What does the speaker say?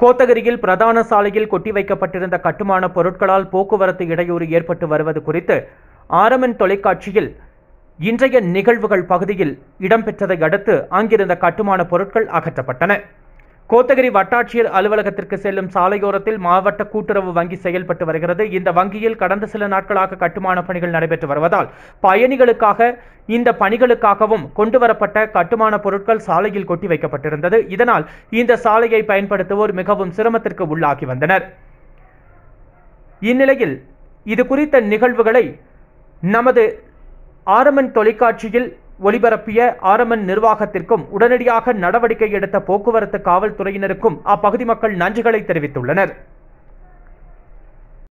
கோத்தகிரியில் பிரதான சாலையில் கொட்டி வைக்கப்பட்டிருந்த கட்டுமான பொருட்களால் போக்குவரத்து இடையூறு ஏற்பட்டு வருவது குறித்து ஆரம்பன் தொலைக்காட்சியில் இன்றைய நிகழ்வுகள் பகுதியில் இடம்பெற்றதை அடுத்து அங்கிருந்த கட்டுமான பொருட்கள் அகற்றப்பட்டன கோத்தகிரி வட்டாட்சியர் அலுவலகத்திற்கு செல்லும் சாலையோரத்தில் மாவட்ட கூட்டுறவு வங்கி செயல்பட்டு வருகிறது இந்த வங்கியில் கடந்த சில நாட்களாக கட்டுமான பணிகள் நடைபெற்று வருவதால் பயணிகளுக்காக இந்த பணிகளுக்காகவும் கொண்டுவரப்பட்ட கட்டுமான பொருட்கள் சாலையில் கொட்டி வைக்கப்பட்டிருந்தது இதனால் இந்த சாலையை பயன்படுத்துவோர் மிகவும் சிரமத்திற்கு உள்ளாகி வந்தனர் இந்நிலையில் இது குறித்த நிகழ்வுகளை நமது ஆரமன் தொலைக்காட்சியில் ஒளிபரப்பிய ஆரமன் நிர்வாகத்திற்கும் உடனடியாக நடவடிக்கை எடுத்த போக்குவரத்து காவல்துறையினருக்கும் அப்பகுதி மக்கள் நன்றிகளை தெரிவித்துள்ளனர்